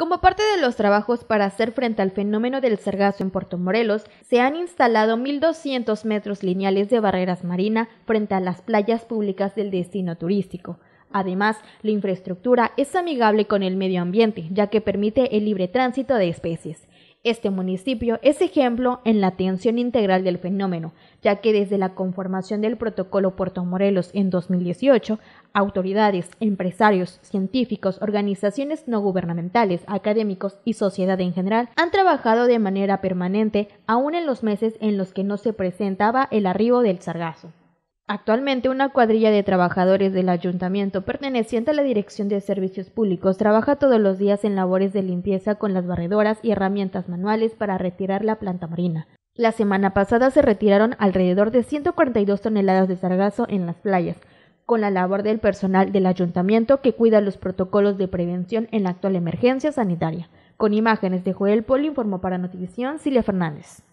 Como parte de los trabajos para hacer frente al fenómeno del sargazo en Puerto Morelos, se han instalado 1.200 metros lineales de barreras marinas frente a las playas públicas del destino turístico. Además, la infraestructura es amigable con el medio ambiente, ya que permite el libre tránsito de especies. Este municipio es ejemplo en la atención integral del fenómeno, ya que desde la conformación del protocolo Puerto Morelos en 2018, autoridades, empresarios, científicos, organizaciones no gubernamentales, académicos y sociedad en general han trabajado de manera permanente aún en los meses en los que no se presentaba el arribo del sargazo. Actualmente una cuadrilla de trabajadores del ayuntamiento perteneciente a la Dirección de Servicios Públicos trabaja todos los días en labores de limpieza con las barredoras y herramientas manuales para retirar la planta marina. La semana pasada se retiraron alrededor de 142 toneladas de sargazo en las playas, con la labor del personal del ayuntamiento que cuida los protocolos de prevención en la actual emergencia sanitaria. Con imágenes de Joel Poli informó para NotiVisión, Silvia Fernández.